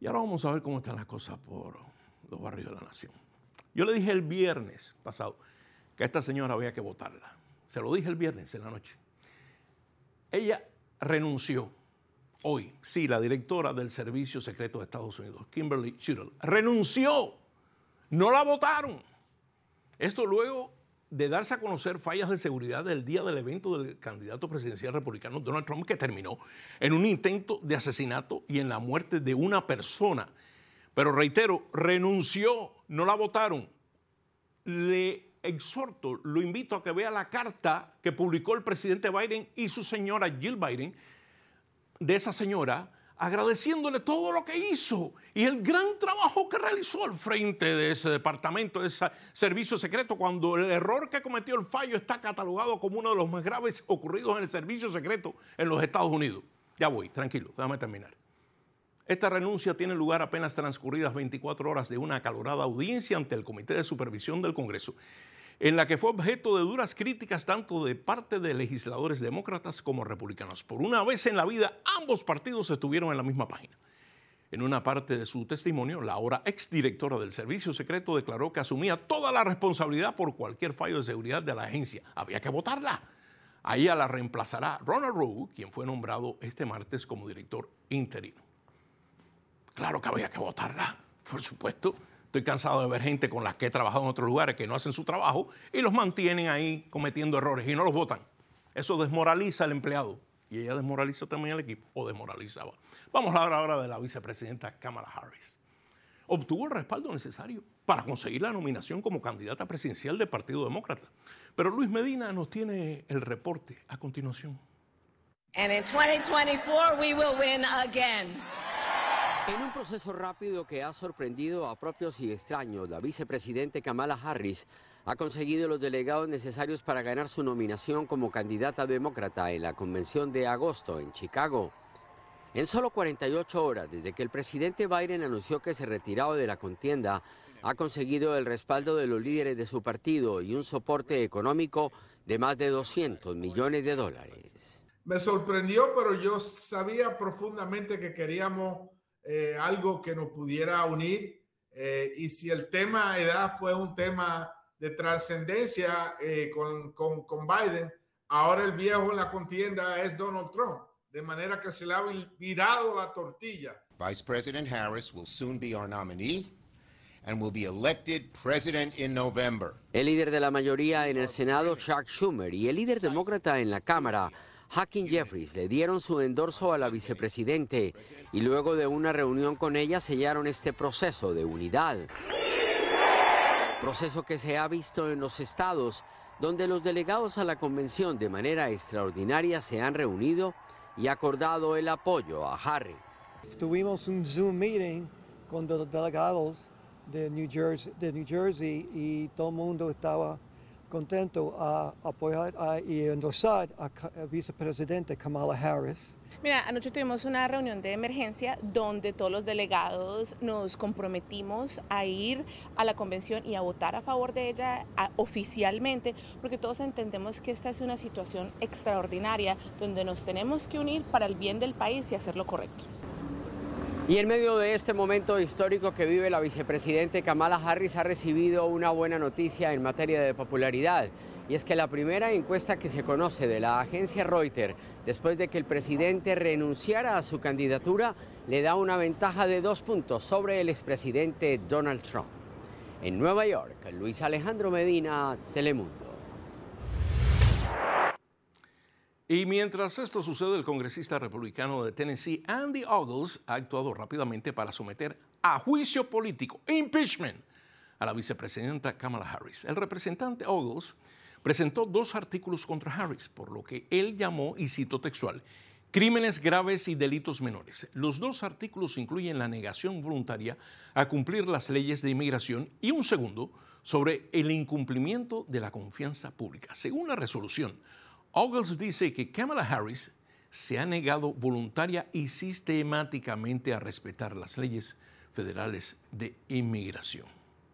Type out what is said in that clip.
Y ahora vamos a ver cómo están las cosas por los barrios de la nación. Yo le dije el viernes pasado que a esta señora había que votarla. Se lo dije el viernes en la noche. Ella renunció hoy. Sí, la directora del Servicio Secreto de Estados Unidos, Kimberly Shuttle, renunció. No la votaron. Esto luego de darse a conocer fallas de seguridad del día del evento del candidato presidencial republicano Donald Trump, que terminó en un intento de asesinato y en la muerte de una persona. Pero reitero, renunció, no la votaron. Le exhorto, lo invito a que vea la carta que publicó el presidente Biden y su señora Jill Biden, de esa señora agradeciéndole todo lo que hizo y el gran trabajo que realizó al frente de ese departamento, de ese servicio secreto, cuando el error que cometió el fallo está catalogado como uno de los más graves ocurridos en el servicio secreto en los Estados Unidos. Ya voy, tranquilo, déjame terminar. Esta renuncia tiene lugar apenas transcurridas 24 horas de una acalorada audiencia ante el Comité de Supervisión del Congreso, en la que fue objeto de duras críticas tanto de parte de legisladores demócratas como republicanos. Por una vez en la vida, ambos partidos estuvieron en la misma página. En una parte de su testimonio, la ahora exdirectora del Servicio Secreto declaró que asumía toda la responsabilidad por cualquier fallo de seguridad de la agencia. Había que votarla. A la reemplazará Ronald Rowe, quien fue nombrado este martes como director interino. Claro que había que votarla, por supuesto. Estoy cansado de ver gente con las que he trabajado en otros lugares que no hacen su trabajo y los mantienen ahí cometiendo errores y no los votan. Eso desmoraliza al empleado y ella desmoraliza también al equipo o desmoralizaba. Vamos a hablar ahora de la vicepresidenta Kamala Harris. Obtuvo el respaldo necesario para conseguir la nominación como candidata presidencial del Partido Demócrata. Pero Luis Medina nos tiene el reporte a continuación. And in 2024 we will win again. En un proceso rápido que ha sorprendido a propios y extraños, la vicepresidente Kamala Harris ha conseguido los delegados necesarios para ganar su nominación como candidata demócrata en la convención de agosto en Chicago. En solo 48 horas desde que el presidente Biden anunció que se retiraba de la contienda, ha conseguido el respaldo de los líderes de su partido y un soporte económico de más de 200 millones de dólares. Me sorprendió, pero yo sabía profundamente que queríamos eh, algo que nos pudiera unir. Eh, y si el tema edad fue un tema de trascendencia eh, con, con, con, Biden, ahora el viejo en la contienda es Donald Trump, de manera que se le ha virado la tortilla. Vice President Harris will soon be our nominee. And will be elected president in November. El líder de la mayoría en el Senado, Chuck Schumer, y el líder demócrata en la Cámara, Hacking Jeffries le dieron su endorso a la vicepresidente y luego de una reunión con ella sellaron este proceso de unidad. Proceso que se ha visto en los estados, donde los delegados a la convención de manera extraordinaria se han reunido y acordado el apoyo a Harry. Tuvimos un Zoom meeting con los delegados de New Jersey, Jersey y todo el mundo estaba contento a apoyar y endosar a vicepresidente Kamala Harris. Mira, anoche tuvimos una reunión de emergencia donde todos los delegados nos comprometimos a ir a la convención y a votar a favor de ella oficialmente, porque todos entendemos que esta es una situación extraordinaria donde nos tenemos que unir para el bien del país y hacer lo correcto. Y en medio de este momento histórico que vive la vicepresidente Kamala Harris ha recibido una buena noticia en materia de popularidad. Y es que la primera encuesta que se conoce de la agencia Reuters, después de que el presidente renunciara a su candidatura, le da una ventaja de dos puntos sobre el expresidente Donald Trump. En Nueva York, Luis Alejandro Medina, Telemundo. Y mientras esto sucede, el congresista republicano de Tennessee, Andy Ogles, ha actuado rápidamente para someter a juicio político, impeachment, a la vicepresidenta Kamala Harris. El representante Ogles presentó dos artículos contra Harris, por lo que él llamó, y cito textual, crímenes graves y delitos menores. Los dos artículos incluyen la negación voluntaria a cumplir las leyes de inmigración y un segundo sobre el incumplimiento de la confianza pública. Según la resolución, Ogles dice que Kamala Harris se ha negado voluntaria y sistemáticamente a respetar las leyes federales de inmigración.